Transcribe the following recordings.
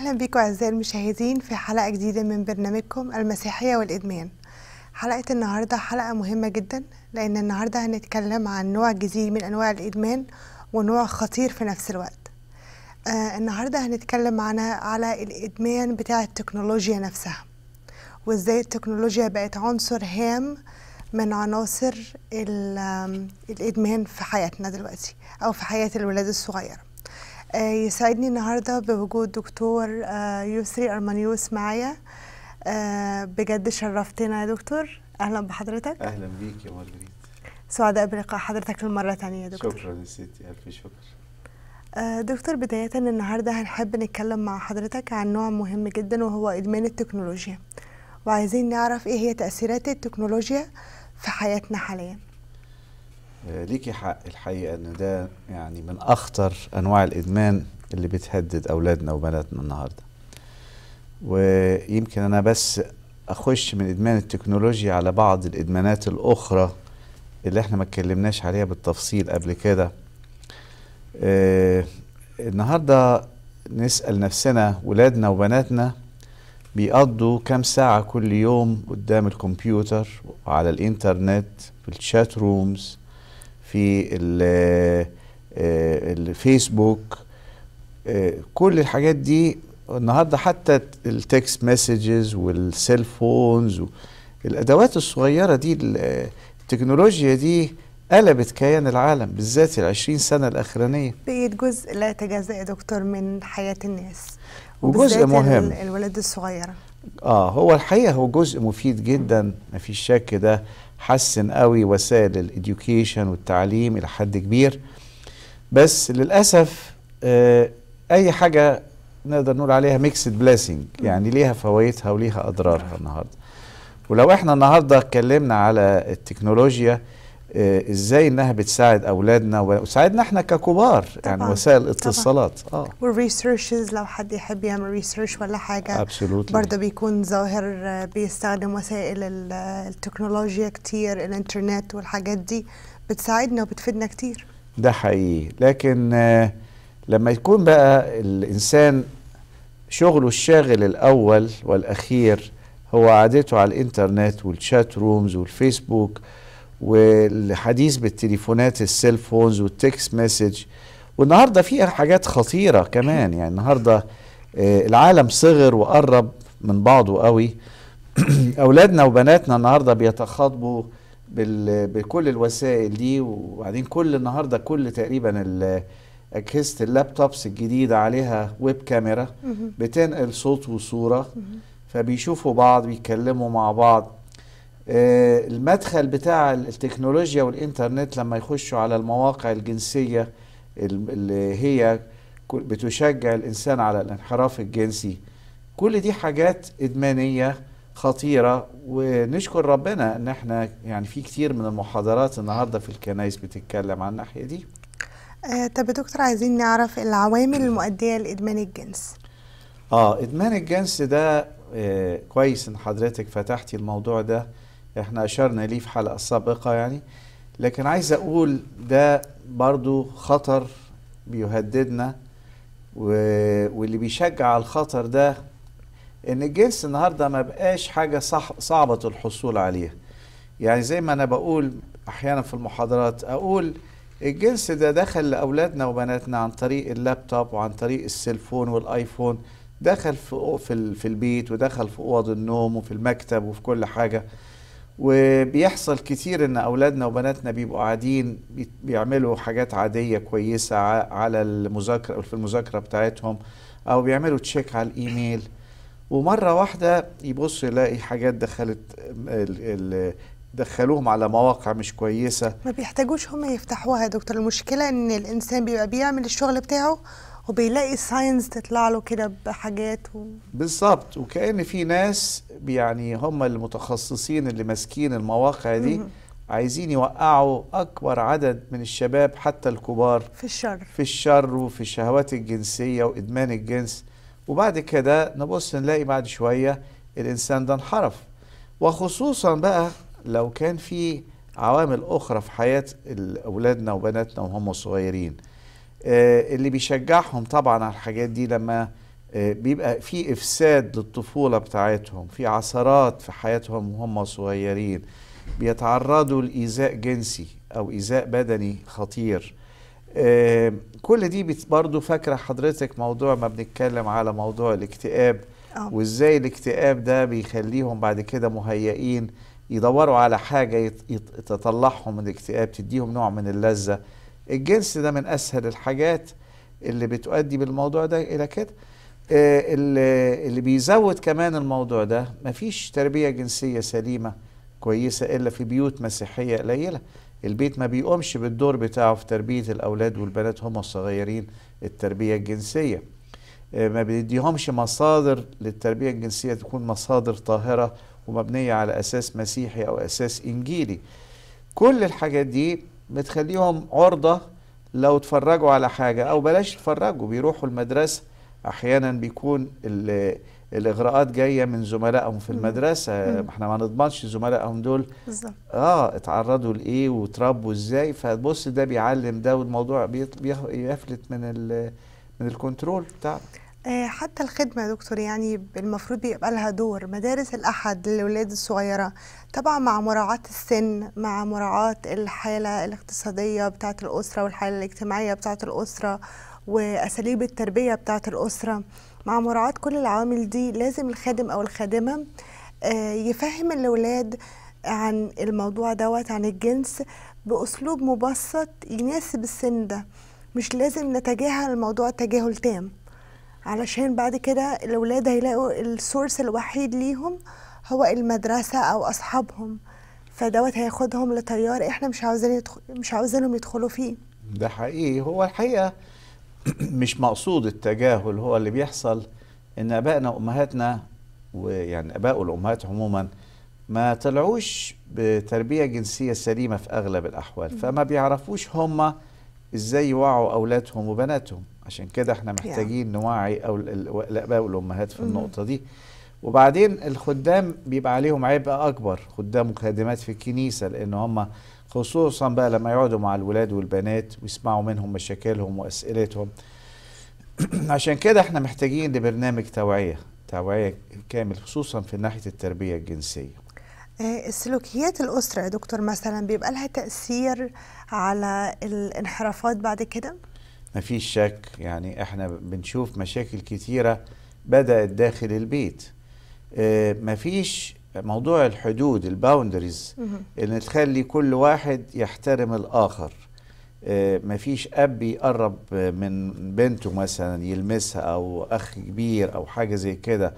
أهلا بكم أعزائي المشاهدين في حلقة جديدة من برنامجكم المسيحية والإدمان حلقة النهاردة حلقة مهمة جدا لأن النهاردة هنتكلم عن نوع جديد من أنواع الإدمان ونوع خطير في نفس الوقت آه النهاردة هنتكلم عن على الإدمان بتاع التكنولوجيا نفسها وإزاي التكنولوجيا بقت عنصر هام من عناصر الإدمان في حياتنا دلوقتي أو في حياة الولاد الصغيرة آه، يسعدني النهاردة بوجود دكتور آه، يسري أرمانيوس معايا آه، بجد شرفتنا يا دكتور أهلا بحضرتك أهلا بيك يا مارجريت سعداء بلقاء حضرتك للمرة الثانية يا دكتور شكرا يا ستي ألف شكر دكتور بداية النهاردة هنحب نتكلم مع حضرتك عن نوع مهم جدا وهو إدمان التكنولوجيا وعايزين نعرف إيه هي تأثيرات التكنولوجيا في حياتنا حاليا آه، ليكي حق الحقيقه ان ده يعني من اخطر انواع الادمان اللي بتهدد اولادنا وبناتنا النهارده ويمكن انا بس اخش من ادمان التكنولوجيا على بعض الادمانات الاخرى اللي احنا ما اتكلمناش عليها بالتفصيل قبل كده آه النهارده نسال نفسنا ولادنا وبناتنا بيقضوا كام ساعه كل يوم قدام الكمبيوتر على الانترنت في الشات رومز في الفيسبوك آه، آه، كل الحاجات دي النهارده حتى التكست مسجز والسيل فونز الادوات الصغيره دي التكنولوجيا دي قلبت كيان العالم بالذات ال 20 سنه الاخرانيه بقيت جزء لا يتجزا يا دكتور من حياه الناس وجزء مهم الولاد الصغيره اه هو الحقيقه هو جزء مفيد جدا مفيش شك ده حسن قوي وسائل الاديوكيشن والتعليم الى حد كبير بس للاسف آه اي حاجه نقدر نقول عليها ميكسد بلاسنج يعني ليها فوائدها وليها اضرارها النهارده ولو احنا النهارده اتكلمنا على التكنولوجيا آه، ازاي انها بتساعد اولادنا وتساعدنا احنا ككبار يعني طبعًا. يعني وسائل الاتصالات اه والريسيرشز لو حد يحب يعمل ريسيرش ولا حاجه Absolutely. برضه بيكون ظاهر آه، بيستخدم وسائل التكنولوجيا كتير الانترنت والحاجات دي بتساعدنا وبتفيدنا كتير ده حقيقي لكن آه، لما يكون بقى الانسان شغله الشاغل الاول والاخير هو عادته على الانترنت والشات رومز والفيسبوك والحديث بالتليفونات السيل فونز والتكست مسج والنهارده في حاجات خطيره كمان يعني النهارده آه، العالم صغر وقرب من بعضه قوي اولادنا وبناتنا النهارده بيتخاطبوا بكل الوسائل دي وبعدين كل النهارده كل تقريبا اجهزه اللابتوبس الجديده عليها ويب كاميرا بتنقل صوت وصوره فبيشوفوا بعض بيتكلموا مع بعض آه، المدخل بتاع التكنولوجيا والإنترنت لما يخشوا على المواقع الجنسية اللي هي بتشجع الإنسان على الانحراف الجنسي كل دي حاجات إدمانية خطيرة ونشكر ربنا ان احنا يعني في كتير من المحاضرات النهاردة في الكنائس بتتكلم عن الناحية دي آه طب يا دكتور عايزين نعرف العوامل المؤدية لإدمان الجنس اه إدمان الجنس ده آه كويس ان حضرتك فتحتي الموضوع ده احنا اشرنا ليه في حلقه سابقه يعني لكن عايز اقول ده برضو خطر بيهددنا واللي بيشجع على الخطر ده ان الجنس النهارده ما بقاش حاجه صح صعبه الحصول عليها يعني زي ما انا بقول احيانا في المحاضرات اقول الجنس ده دخل لاولادنا وبناتنا عن طريق اللابتوب وعن طريق السيلفون والايفون دخل في في البيت ودخل في اوض النوم وفي المكتب وفي كل حاجه وبيحصل كتير ان اولادنا وبناتنا بيبقوا قاعدين بيعملوا حاجات عاديه كويسه على المذاكره او في المذاكره بتاعتهم او بيعملوا تشيك على الايميل ومره واحده يبص يلاقي حاجات دخلت دخلوهم على مواقع مش كويسه ما بيحتاجوش هم يفتحوها يا دكتور المشكله ان الانسان بيبقى بيعمل الشغل بتاعه وبيلاقي ساينز تطلع له كده بحاجات و... بالظبط وكأن في ناس يعني هم المتخصصين اللي ماسكين المواقع دي مم. عايزين يوقعوا أكبر عدد من الشباب حتى الكبار في الشر في الشر وفي الشهوات الجنسية وإدمان الجنس وبعد كده نبص نلاقي بعد شوية الإنسان ده انحرف وخصوصا بقى لو كان في عوامل أخرى في حياة أولادنا وبناتنا وهم صغيرين آه، اللي بيشجعهم طبعا على الحاجات دي لما آه، بيبقى في افساد للطفوله بتاعتهم في عثرات في حياتهم وهم صغيرين بيتعرضوا لايذاء جنسي او ايذاء بدني خطير آه، كل دي برضه فاكره حضرتك موضوع ما بنتكلم على موضوع الاكتئاب وازاي الاكتئاب ده بيخليهم بعد كده مهيئين يدوروا على حاجه تطلعهم من الاكتئاب تديهم نوع من اللذه الجنس ده من اسهل الحاجات اللي بتؤدي بالموضوع ده الى كده آه، اللي, بيزود كمان الموضوع ده مفيش تربيه جنسيه سليمه كويسه الا في بيوت مسيحيه قليله البيت ما بيقومش بالدور بتاعه في تربيه الاولاد والبنات هم الصغيرين التربيه الجنسيه آه، ما بيديهمش مصادر للتربيه الجنسيه تكون مصادر طاهره ومبنيه على اساس مسيحي او اساس انجيلي كل الحاجات دي بتخليهم عرضة لو اتفرجوا على حاجة أو بلاش اتفرجوا بيروحوا المدرسة أحيانا بيكون الإغراءات جاية من زملائهم في المدرسة احنا ما نضمنش زملائهم دول بالظبط اه اتعرضوا لإيه وتربوا إزاي فبص ده بيعلم ده والموضوع بيفلت من من الكنترول بتاعنا آه، حتى الخدمة يا دكتور يعني المفروض بيبقى لها دور مدارس الأحد للولاد الصغيرة طبعا مع مراعاة السن مع مراعاة الحالة الاقتصادية بتاعة الأسرة والحالة الاجتماعية بتاعة الأسرة وأساليب التربية بتاعة الأسرة مع مراعاة كل العوامل دي لازم الخادم أو الخادمة آه، يفهم الأولاد عن الموضوع دوت عن الجنس بأسلوب مبسط يناسب السن ده مش لازم نتجاهل الموضوع تجاهل تام علشان بعد كده الأولاد هيلاقوا السورس الوحيد ليهم هو المدرسة أو أصحابهم فدوت هياخدهم لتيار احنا مش عاوزين يدخل مش عاوزينهم يدخلوا فيه ده حقيقي هو الحقيقة مش مقصود التجاهل هو اللي بيحصل ان ابائنا وامهاتنا ويعني اباء والامهات عموما ما طلعوش بتربيه جنسيه سليمه في اغلب الاحوال فما بيعرفوش هم ازاي يوعوا اولادهم وبناتهم عشان كده احنا محتاجين يعني. نوعي او الاباء والامهات في النقطه دي وبعدين الخدام بيبقى عليهم عبء اكبر خدام وخادمات في الكنيسه لان هم خصوصا بقى لما يقعدوا مع الولاد والبنات ويسمعوا منهم مشاكلهم واسئلتهم عشان كده احنا محتاجين لبرنامج توعيه توعيه كامل خصوصا في ناحيه التربيه الجنسيه آه، السلوكيات الأسرة يا دكتور مثلا بيبقى لها تأثير على الانحرافات بعد كده؟ ما فيش شك يعني احنا بنشوف مشاكل كتيرة بدأت داخل البيت آه، ما فيش موضوع الحدود الباوندريز ان تخلي كل واحد يحترم الآخر آه، ما فيش أب يقرب من بنته مثلا يلمسها أو أخ كبير أو حاجة زي كده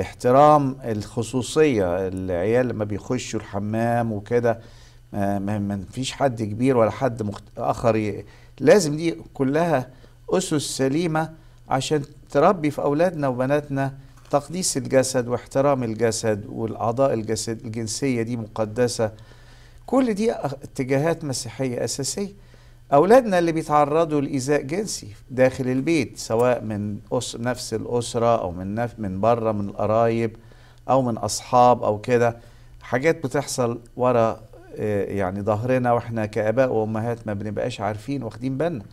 احترام الخصوصية العيال لما بيخشوا الحمام وكده ما فيش حد كبير ولا حد مخت... آخر ي... لازم دي كلها أسس سليمة عشان تربي في أولادنا وبناتنا تقديس الجسد واحترام الجسد والأعضاء الجسد الجنسية دي مقدسة كل دي اتجاهات مسيحية أساسية أولادنا اللي بيتعرضوا لإيذاء جنسي داخل البيت سواء من أس... نفس الأسرة أو من نف... من بره من القرايب أو من أصحاب أو كده حاجات بتحصل ورا آه، يعني ظهرنا واحنا كاباء وامهات ما بنبقاش عارفين واخدين بالنا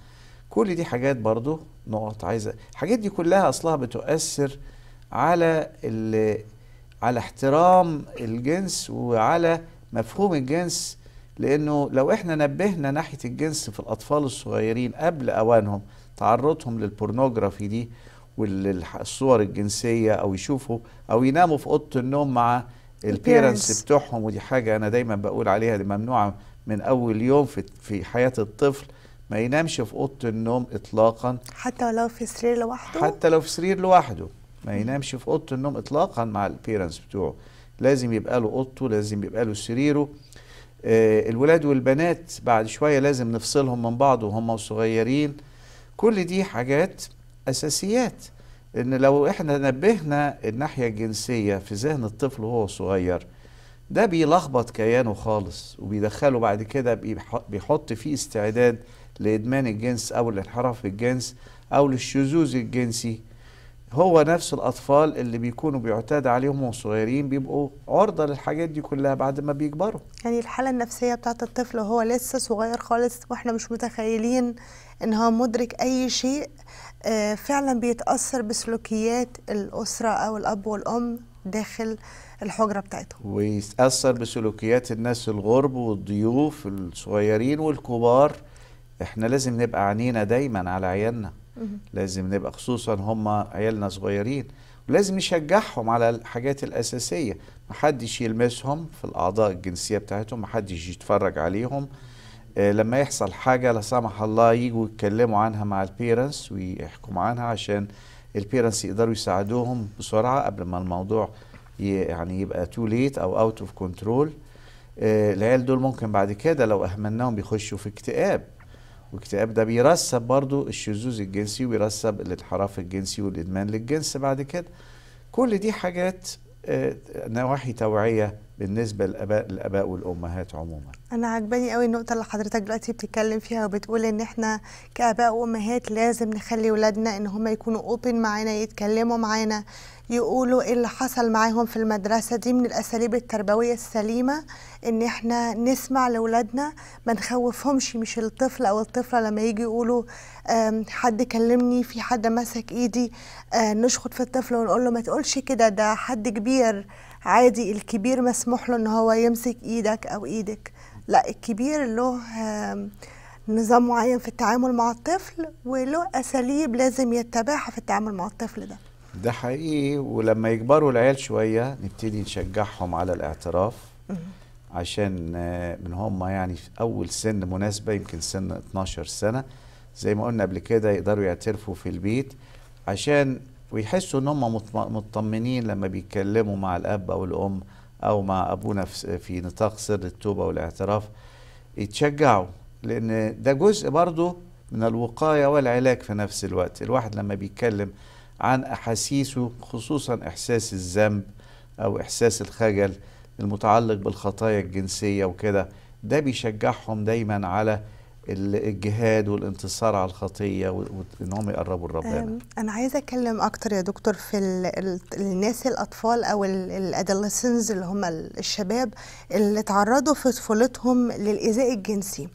كل دي حاجات برضو نقط عايزه الحاجات دي كلها اصلها بتؤثر على على احترام الجنس وعلى مفهوم الجنس لانه لو احنا نبهنا ناحيه الجنس في الاطفال الصغيرين قبل اوانهم تعرضهم للبورنوجرافي دي والصور الجنسيه او يشوفوا او يناموا في اوضه النوم مع البيرنتس بتوعهم ودي حاجه انا دايما بقول عليها دي ممنوعه من اول يوم في في حياه الطفل ما ينامش في اوضه النوم اطلاقا حتى لو في سرير لوحده حتى لو في سرير لوحده ما ينامش في اوضه النوم اطلاقا مع البيرنتس بتوعه لازم يبقى له اوضته لازم يبقى له سريره آه الولاد والبنات بعد شويه لازم نفصلهم من بعض وهم صغيرين كل دي حاجات اساسيات ان لو احنا نبهنا الناحيه الجنسيه في ذهن الطفل وهو صغير ده بيلخبط كيانه خالص وبيدخله بعد كده بيحط فيه استعداد لادمان الجنس او الانحراف الجنس او للشذوذ الجنسي هو نفس الاطفال اللي بيكونوا بيعتاد عليهم وهم صغيرين بيبقوا عرضه للحاجات دي كلها بعد ما بيكبروا يعني الحاله النفسيه بتاعت الطفل وهو لسه صغير خالص واحنا مش متخيلين ان هو مدرك اي شيء آه، فعلا بيتاثر بسلوكيات الاسره او الاب والام داخل الحجره بتاعتهم ويتاثر بسلوكيات الناس الغرب والضيوف الصغيرين والكبار احنا لازم نبقى عينينا دايما على عيالنا لازم نبقى خصوصا هم عيالنا صغيرين ولازم نشجعهم على الحاجات الاساسيه محدش يلمسهم في الاعضاء الجنسيه بتاعتهم محدش يتفرج عليهم آه، لما يحصل حاجة لا سمح الله يجوا يتكلموا عنها مع البيرنس ويحكموا عنها عشان البيرنس يقدروا يساعدوهم بسرعة قبل ما الموضوع يعني يبقى تو ليت أو أوت أوف كنترول العيال دول ممكن بعد كده لو أهملناهم بيخشوا في اكتئاب واكتئاب ده بيرسب برضو الشذوذ الجنسي ويرسب الانحراف الجنسي والإدمان للجنس بعد كده كل دي حاجات آه، نواحي توعيه بالنسبه للاباء الاباء والامهات عموما انا عجباني قوي النقطه اللي حضرتك دلوقتي بتتكلم فيها وبتقول ان احنا كاباء وامهات لازم نخلي ولادنا ان هم يكونوا اوبن معانا يتكلموا معانا يقولوا ايه اللي حصل معاهم في المدرسه دي من الاساليب التربويه السليمه ان احنا نسمع لاولادنا ما نخوفهمش مش الطفل او الطفله لما يجي يقولوا حد كلمني في حد مسك ايدي آه، نشخط في الطفل ونقول له ما تقولش كده ده حد كبير عادي الكبير مسموح له ان هو يمسك ايدك او ايدك لا الكبير له نظام معين في التعامل مع الطفل وله اساليب لازم يتبعها في التعامل مع الطفل ده ده حقيقي ولما يكبروا العيال شويه نبتدي نشجعهم على الاعتراف عشان آه، من هم يعني في اول سن مناسبه يمكن سن 12 سنه زي ما قلنا قبل كده يقدروا يعترفوا في البيت عشان ويحسوا ان هم مطمنين لما بيتكلموا مع الاب او الام او مع ابونا في نطاق سر التوبه والاعتراف يتشجعوا لان ده جزء برضه من الوقايه والعلاج في نفس الوقت الواحد لما بيتكلم عن أحاسيسه خصوصا إحساس الذنب أو إحساس الخجل المتعلق بالخطايا الجنسية وكده ده بيشجعهم دايما على الجهاد والانتصار على الخطيه وان هم يقربوا لربنا. انا عايزه اتكلم اكتر يا دكتور في الناس الاطفال او الادلسنز اللي هم الشباب اللي تعرضوا في طفولتهم للايذاء الجنسي.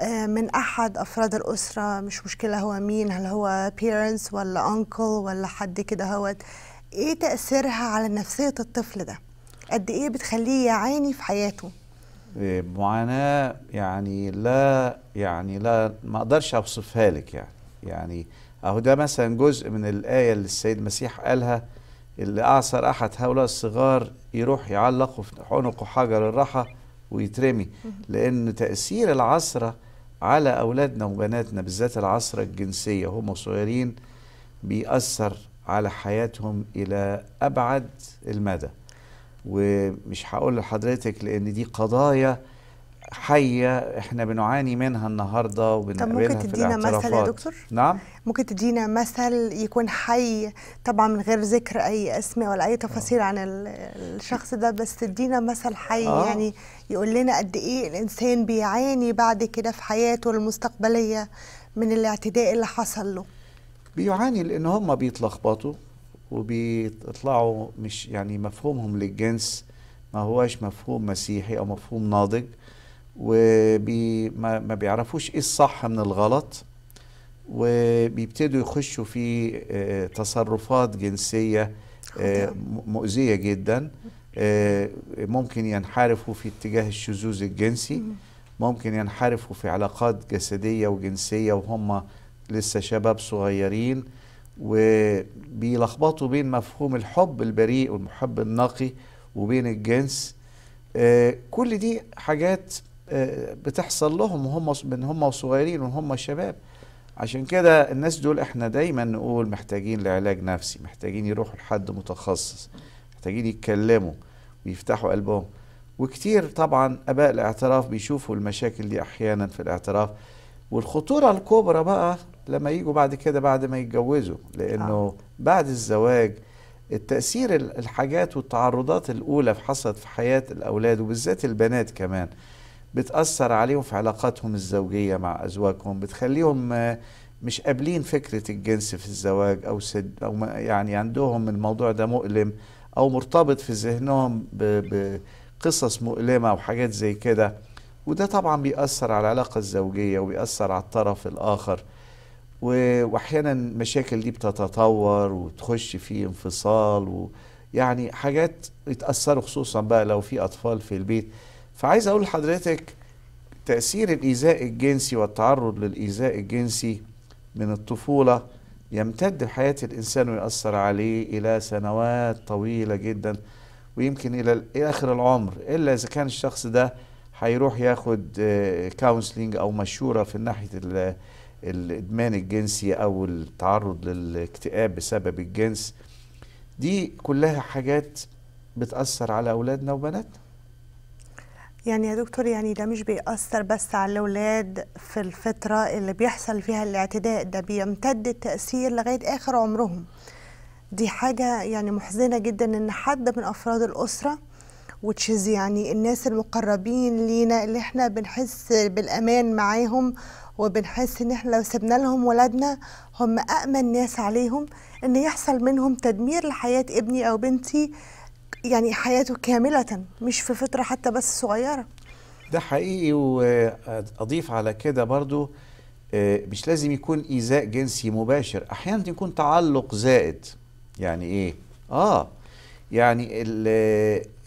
آه، من احد افراد الاسره مش مشكله هو مين هل هو بيرنتس ولا انكل ولا حد كده هوت ايه تاثيرها على نفسيه الطفل ده قد ايه بتخليه يعاني في حياته آه، معاناه يعني لا يعني لا ما اقدرش اوصفها لك يعني يعني اهو ده مثلا جزء من الايه اللي السيد المسيح قالها اللي اعصر احد هؤلاء الصغار يروح يعلقه في عنقه حجر الراحه ويترمي لان تاثير العصره على أولادنا وبناتنا بالذات العصر الجنسية هم صغيرين بيأثر على حياتهم إلى أبعد المدى ومش هقول لحضرتك لأن دي قضايا حيه احنا بنعاني منها النهارده وبنقابلها طب ممكن تدينا مثل يا دكتور؟ نعم ممكن تدينا مثل يكون حي طبعا من غير ذكر اي اسم ولا اي تفاصيل عن الشخص ده بس تدينا مثل حي أوه. يعني يقول لنا قد ايه الانسان بيعاني بعد كده في حياته المستقبليه من الاعتداء اللي حصل له بيعاني لان هم بيتلخبطوا وبيطلعوا مش يعني مفهومهم للجنس ما هواش مفهوم مسيحي او مفهوم ناضج وما بيعرفوش ايه الصح من الغلط وبيبتدوا يخشوا في آه، تصرفات جنسية آه، مؤذية جدا آه، ممكن ينحرفوا في اتجاه الشذوذ الجنسي ممكن ينحرفوا في علاقات جسدية وجنسية وهم لسه شباب صغيرين وبيلخبطوا بين مفهوم الحب البريء والمحب النقي وبين الجنس كل دي حاجات بتحصل لهم وهم من هم صغيرين وهم شباب عشان كده الناس دول احنا دايما نقول محتاجين لعلاج نفسي محتاجين يروحوا لحد متخصص محتاجين يتكلموا ويفتحوا قلبهم وكتير طبعا اباء الاعتراف بيشوفوا المشاكل دي احيانا في الاعتراف والخطوره الكبرى بقى لما يجوا بعد كده بعد ما يتجوزوا لانه آه. بعد الزواج التاثير الحاجات والتعرضات الاولى حصلت في حياه الاولاد وبالذات البنات كمان بتأثر عليهم في علاقاتهم الزوجية مع أزواجهم بتخليهم آه، مش قابلين فكرة الجنس في الزواج أو, سد أو يعني عندهم الموضوع ده مؤلم أو مرتبط في ذهنهم بقصص مؤلمة وحاجات زي كده وده طبعا بيأثر على العلاقة الزوجية وبيأثر على الطرف الآخر واحيانا المشاكل دي بتتطور وتخش في انفصال ويعني حاجات يتاثروا خصوصا بقى لو في اطفال في البيت فعايز اقول لحضرتك تأثير الإيذاء الجنسي والتعرض للإيذاء الجنسي من الطفولة يمتد بحياة الإنسان ويأثر عليه إلى سنوات طويلة جدا ويمكن إلى آخر العمر إلا إذا كان الشخص ده هيروح ياخد كونسلينج آه، أو مشورة في ناحية الإدمان الجنسي أو التعرض للاكتئاب بسبب الجنس دي كلها حاجات بتأثر على أولادنا وبناتنا يعني يا دكتور يعني ده مش بيأثر بس على الأولاد في الفترة اللي بيحصل فيها الاعتداء ده بيمتد التأثير لغاية آخر عمرهم دي حاجة يعني محزنة جدا إن حد من أفراد الأسرة وتشيز يعني الناس المقربين لينا اللي احنا بنحس بالأمان معاهم وبنحس إن احنا لو سبنا لهم ولادنا هم أأمن ناس عليهم إن يحصل منهم تدمير لحياة ابني أو بنتي يعني حياته كاملة مش في فترة حتى بس صغيرة ده حقيقي وأضيف على كده برضو آه، مش لازم يكون إيذاء جنسي مباشر أحيانا يكون تعلق زائد يعني إيه؟ آه يعني الـ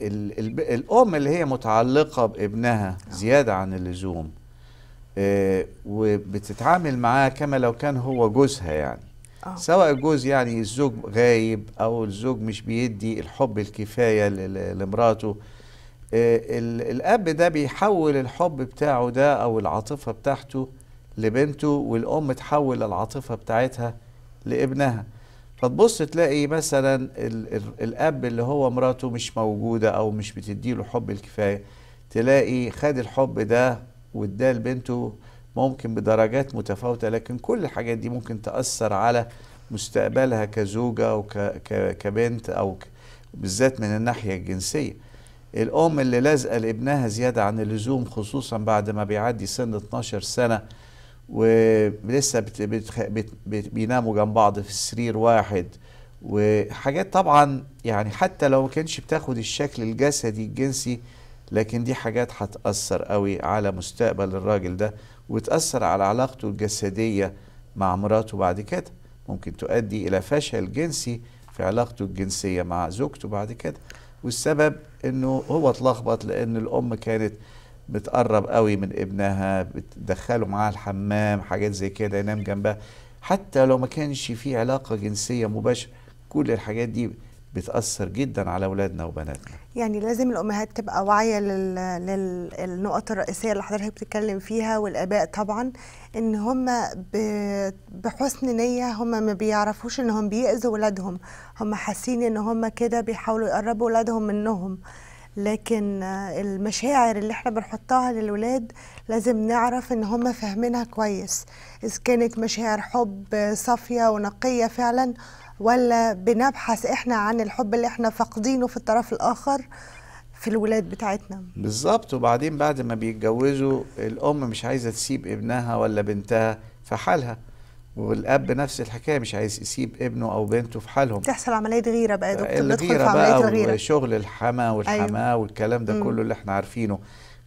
الـ الـ الأم اللي هي متعلقة بابنها آه. زيادة عن اللزوم آه، وبتتعامل معاه كما لو كان هو جوزها يعني أوه. سواء الجوز يعني الزوج غايب او الزوج مش بيدي الحب الكفايه لمراته آه، الاب ده بيحول الحب بتاعه ده او العاطفه بتاعته لبنته والام تحول العاطفه بتاعتها لابنها فتبص تلاقي مثلا الاب اللي هو مراته مش موجوده او مش بتديله حب الكفايه تلاقي خد الحب ده واداه لبنته ممكن بدرجات متفاوتة لكن كل الحاجات دي ممكن تأثر على مستقبلها كزوجة وكبنت أو بالذات من الناحية الجنسية الأم اللي لازقة لابنها زيادة عن اللزوم خصوصا بعد ما بيعدي سن 12 سنة ولسه بت بت بت بت بيناموا جنب بعض في سرير واحد وحاجات طبعا يعني حتى لو ما كانش بتاخد الشكل الجسدي الجنسي لكن دي حاجات هتأثر قوي على مستقبل الراجل ده وتأثر على علاقته الجسدية مع مراته بعد كده ممكن تؤدي إلى فشل جنسي في علاقته الجنسية مع زوجته بعد كده والسبب انه هو اتلخبط لان الام كانت بتقرب قوي من ابنها بتدخله معاها الحمام حاجات زي كده ينام جنبها حتى لو ما كانش في علاقة جنسية مباشرة كل الحاجات دي بتأثر جدا على أولادنا وبناتنا يعني لازم الأمهات تبقى واعية للنقط الرئيسية اللي حضرتك بتتكلم فيها والآباء طبعا إن هم بحسن نية هم ما بيعرفوش إنهم بيأذوا ولادهم هم حاسين إن هم كده بيحاولوا يقربوا ولادهم منهم لكن المشاعر اللي احنا بنحطها للولاد لازم نعرف ان هم فاهمينها كويس اذا كانت مشاعر حب صافيه ونقيه فعلا ولا بنبحث احنا عن الحب اللي احنا فاقدينه في الطرف الاخر في الولاد بتاعتنا بالظبط وبعدين بعد ما بيتجوزوا الام مش عايزه تسيب ابنها ولا بنتها في حالها والاب نفس الحكايه مش عايز يسيب ابنه او بنته في حالهم تحصل عمليه غيره بقى يا دكتور ندخل في عمليه الغيره وشغل الحما أيوه. والحماه أيوة. والكلام ده كله اللي احنا عارفينه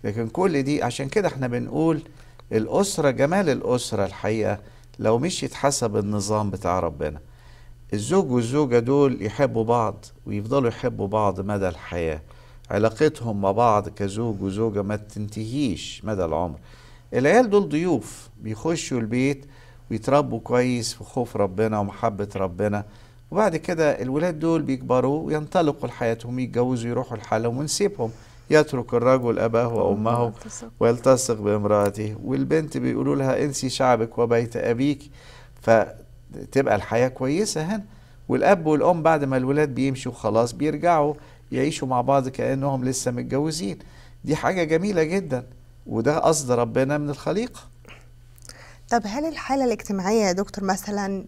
لكن كل دي عشان كده احنا بنقول الاسره جمال الاسره الحقيقه لو مشيت حسب النظام بتاع ربنا الزوج والزوجه دول يحبوا بعض ويفضلوا يحبوا بعض مدى الحياه علاقتهم مع بعض كزوج وزوجه ما تنتهيش مدى العمر العيال دول ضيوف بيخشوا البيت بيتربوا كويس في خوف ربنا ومحبة ربنا وبعد كده الولاد دول بيكبروا وينطلقوا لحياتهم يتجوزوا يروحوا لحالهم ونسيبهم يترك الرجل أباه وأمه ويلتصق بامرأته والبنت بيقولوا لها انسي شعبك وبيت أبيك فتبقى الحياة كويسة هنا والأب والأم بعد ما الولاد بيمشوا خلاص بيرجعوا يعيشوا مع بعض كأنهم لسه متجوزين دي حاجة جميلة جدا وده قصد ربنا من الخليقه طب هل الحالة الاجتماعية يا دكتور مثلا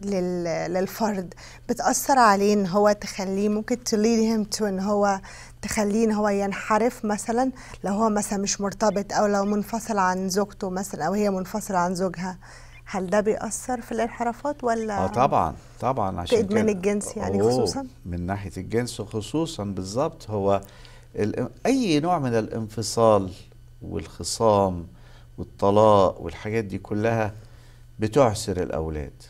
للفرد بتأثر عليه ان هو تخليه ممكن تليد him تو ان هو تخليه ان هو ينحرف مثلا لو هو مثلا مش مرتبط او لو منفصل عن زوجته مثلا او هي منفصلة عن زوجها هل ده بيأثر في الانحرافات ولا اه طبعا طبعا عشان ادمان الجنس يعني خصوصا من ناحية الجنس خصوصا بالظبط هو اي نوع من الانفصال والخصام والطلاق والحاجات دي كلها بتعسر الأولاد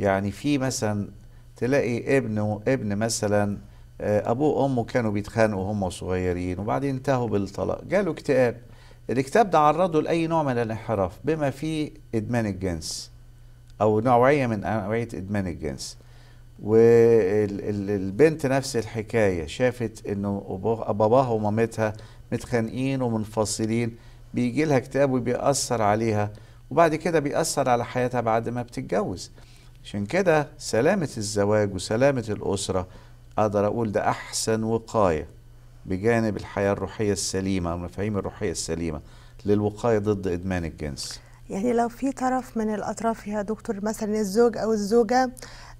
يعني في مثلا تلاقي ابنه ابن مثلا آه، أبوه وأمه كانوا بيتخانقوا وهم صغيرين وبعدين انتهوا بالطلاق جاله اكتئاب الاكتئاب ده عرضه لأي نوع من الانحراف بما فيه إدمان الجنس أو نوعية من نوعية إدمان الجنس والبنت نفس الحكاية شافت إنه باباها ومامتها متخانقين ومنفصلين بيجي لها اكتئاب وبيأثر عليها وبعد كده بيأثر على حياتها بعد ما بتتجوز عشان كده سلامة الزواج وسلامة الأسرة أقدر أقول ده أحسن وقاية بجانب الحياة الروحية السليمة والمفاهيم الروحية السليمة للوقاية ضد إدمان الجنس يعني لو في طرف من الأطراف يا دكتور مثلا الزوج أو الزوجة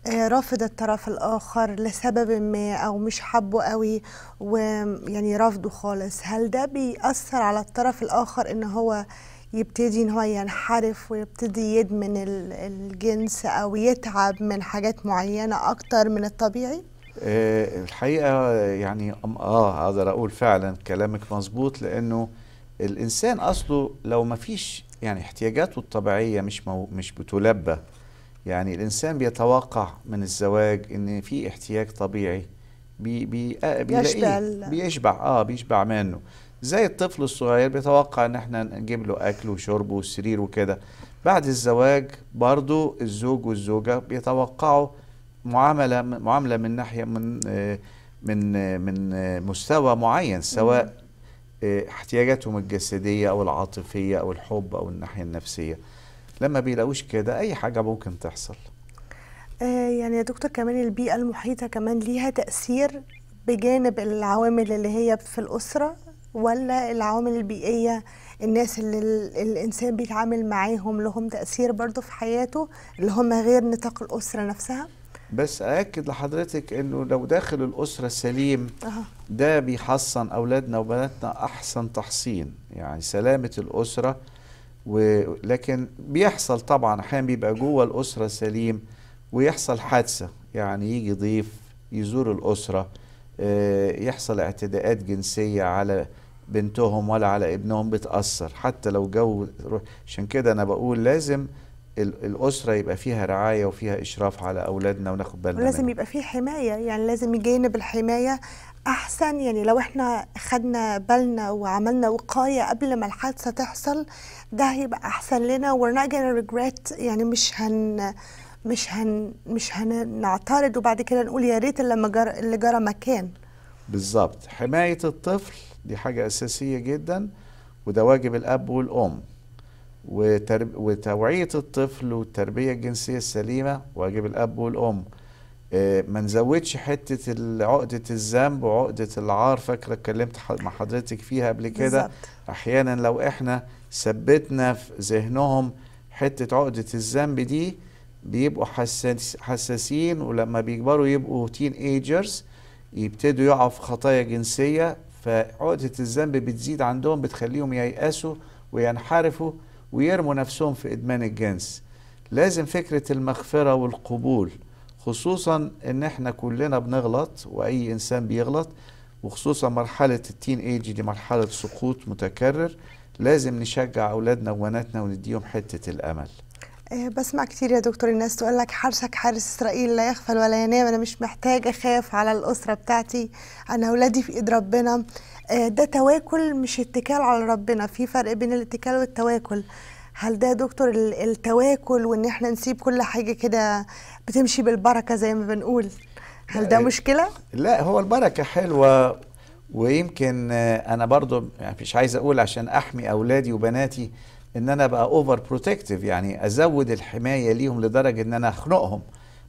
آه، رافض الطرف الآخر لسبب ما أو مش حبه قوي ويعني رافضه خالص هل ده بيأثر على الطرف الآخر إن هو يبتدي ان هو ينحرف ويبتدي يدمن الجنس او يتعب من حاجات معينه اكتر من الطبيعي آه، الحقيقه يعني اه اقدر اقول فعلا كلامك مظبوط لانه الانسان اصله لو ما فيش يعني احتياجاته الطبيعيه مش مو مش بتلبى يعني الانسان بيتوقع من الزواج ان في احتياج طبيعي بي بي آه، بيشبع اه بيشبع منه زي الطفل الصغير بيتوقع ان احنا نجيب له اكل وشرب وسرير وكده بعد الزواج برضو الزوج والزوجة بيتوقعوا معاملة معاملة من ناحية من من من مستوى معين سواء احتياجاتهم الجسدية او العاطفية او الحب او الناحية النفسية لما بيلاقوش كده اي حاجة ممكن تحصل آه، يعني يا دكتور كمان البيئة المحيطة كمان ليها تأثير بجانب العوامل اللي هي في الأسرة ولا العوامل البيئية الناس اللي الإنسان بيتعامل معاهم لهم تأثير برضه في حياته اللي هم غير نطاق الأسرة نفسها بس أأكد لحضرتك أنه لو داخل الأسرة سليم ده بيحصن أولادنا وبناتنا أحسن تحصين يعني سلامة الأسرة ولكن بيحصل طبعا أحيانا بيبقى جوه الأسرة سليم ويحصل حادثة يعني يجي ضيف يزور الأسرة آه، يحصل اعتداءات جنسية على بنتهم ولا على ابنهم بتأثر حتى لو جو عشان كده أنا بقول لازم الأسرة يبقى فيها رعاية وفيها إشراف على أولادنا وناخد بالنا لازم يبقى فيه حماية يعني لازم يجينا بالحماية احسن يعني لو احنا خدنا بالنا وعملنا وقايه قبل ما الحادثه تحصل ده هيبقى احسن لنا we're not gonna regret يعني مش هن مش هن مش هنعترض وبعد كده نقول يا ريت لما جر... اللي جرى مكان بالظبط حمايه الطفل دي حاجه اساسيه جدا وده واجب الاب والام وترب... وتوعيه الطفل والتربيه الجنسيه السليمه واجب الاب والام آه، ما نزودش حته عقده الذنب وعقده العار فاكره اتكلمت مع حضرتك فيها قبل كده احيانا لو احنا ثبتنا في ذهنهم حته عقده الذنب دي بيبقوا حساس حساسين ولما بيكبروا يبقوا تين ايجرز يبتدوا يقعوا في خطايا جنسيه فعقده الذنب بتزيد عندهم بتخليهم ييأسوا وينحرفوا ويرموا نفسهم في ادمان الجنس لازم فكره المغفره والقبول خصوصا ان احنا كلنا بنغلط واي انسان بيغلط وخصوصا مرحله التين ايج دي مرحله سقوط متكرر لازم نشجع اولادنا وبناتنا ونديهم حته الامل إيه، بسمع كتير يا دكتور الناس تقول لك حرسك حارس اسرائيل لا يغفل ولا ينام انا مش محتاج اخاف على الاسره بتاعتي انا اولادي في ايد ربنا إيه، ده تواكل مش اتكال على ربنا في فرق بين الاتكال والتواكل هل ده يا دكتور التواكل وان احنا نسيب كل حاجه كده بتمشي بالبركه زي ما بنقول هل ده مشكله لا هو البركه حلوه ويمكن انا برضو يعني مش عايز اقول عشان احمي اولادي وبناتي ان انا ابقى اوفر بروتكتيف يعني ازود الحمايه ليهم لدرجه ان انا اخنقهم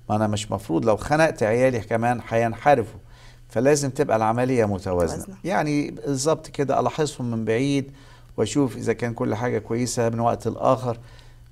ما انا مش مفروض لو خنقت عيالي كمان هينحرفوا فلازم تبقى العمليه متوازنه متوازنة. يعني بالظبط كده الاحظهم من بعيد واشوف اذا كان كل حاجه كويسه من وقت لاخر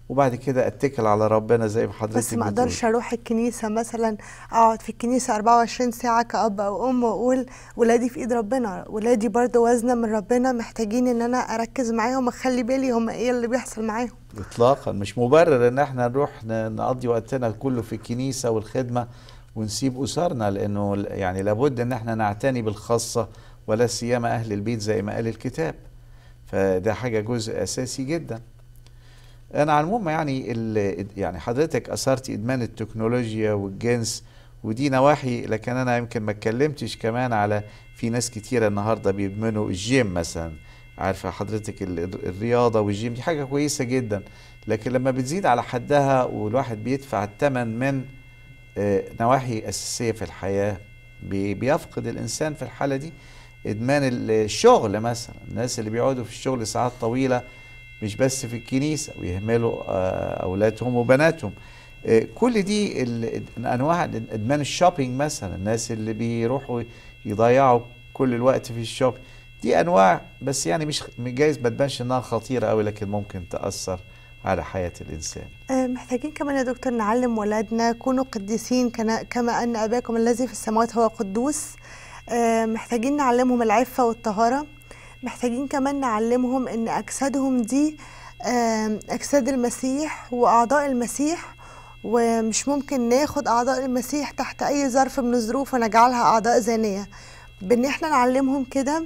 وبعد كده اتكل على ربنا زي ما حضرتك بس ما اقدرش اروح الكنيسه مثلا اقعد في الكنيسه 24 ساعه كاب او ام واقول ولادي في ايد ربنا ولادي برضه وزنه من ربنا محتاجين ان انا اركز معاهم اخلي بالي هم ايه اللي بيحصل معاهم اطلاقا مش مبرر ان احنا نروح نقضي وقتنا كله في الكنيسه والخدمه ونسيب اسرنا لانه يعني لابد ان احنا نعتني بالخاصه ولا سيما اهل البيت زي ما قال الكتاب فده حاجه جزء اساسي جدا انا على المهم يعني يعني حضرتك اثرت ادمان التكنولوجيا والجنس ودي نواحي لكن انا يمكن ما اتكلمتش كمان على في ناس كتيره النهارده بيدمنوا الجيم مثلا عارفه حضرتك الرياضه والجيم دي حاجه كويسه جدا لكن لما بتزيد على حدها والواحد بيدفع الثمن من آه، نواحي اساسيه في الحياه بيفقد الانسان في الحاله دي ادمان الشغل مثلا الناس اللي بيقعدوا في الشغل ساعات طويله مش بس في الكنيسة ويهملوا آه، أولادهم وبناتهم آه، كل دي أنواع إدمان الشوبينج مثلا الناس اللي بيروحوا يضيعوا كل الوقت في الشوبينج دي أنواع بس يعني مش جايز ما تبانش إنها خطيرة أوي لكن ممكن تأثر على حياة الإنسان آه، محتاجين كمان يا دكتور نعلم ولادنا كونوا قديسين كما أن أباكم الذي في السماوات هو قدوس محتاجين نعلمهم العفة والطهارة محتاجين كمان نعلمهم ان اجسادهم دي اجساد المسيح واعضاء المسيح ومش ممكن ناخد اعضاء المسيح تحت اي ظرف من الظروف ونجعلها اعضاء زانيه بان احنا نعلمهم كده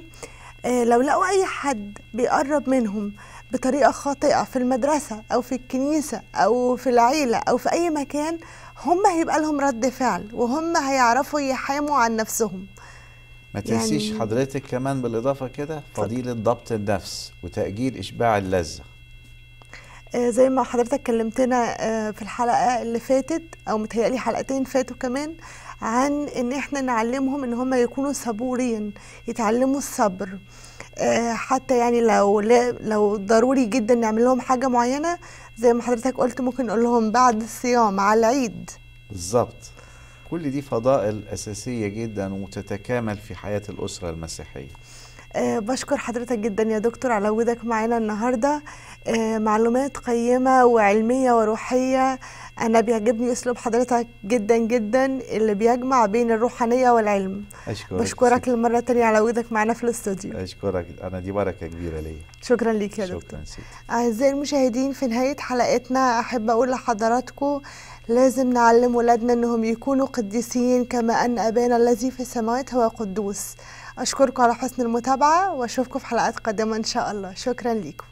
آه، لو لقوا اي حد بيقرب منهم بطريقه خاطئه في المدرسه او في الكنيسه او في العيله او في اي مكان هم هيبقى لهم رد فعل وهم هيعرفوا يحاموا عن نفسهم ما تنسيش يعني حضرتك كمان بالاضافه كده فضيله ضبط النفس وتاجيل اشباع اللذه آه، زي ما حضرتك كلمتنا آه، في الحلقه اللي فاتت او متهيألي حلقتين فاتوا كمان عن ان احنا نعلمهم ان هم يكونوا صبورين يتعلموا الصبر آه، حتى يعني لو لو ضروري جدا نعمل لهم حاجه معينه زي ما حضرتك قلت ممكن نقول لهم بعد الصيام على العيد بالظبط كل دي فضائل أساسية جدا وتتكامل في حياة الأسرة المسيحية آه، بشكر حضرتك جدا يا دكتور على وجودك معانا النهارده آه، معلومات قيمه وعلميه وروحيه انا بيعجبني اسلوب حضرتك جدا جدا اللي بيجمع بين الروحانيه والعلم أشكرك بشكرك المره الثانيه على وجودك معانا في الاستوديو اشكرك انا دي بركه كبيره ليا شكرا ليك يا شكرا دكتور شكرا اعزائي المشاهدين في نهايه حلقتنا احب اقول لحضراتكم لازم نعلم ولادنا انهم يكونوا قديسين كما ان ابانا الذي في السماوات هو قدوس أشكركم على حسن المتابعة وأشوفكم في حلقات قادمة إن شاء الله شكرا لكم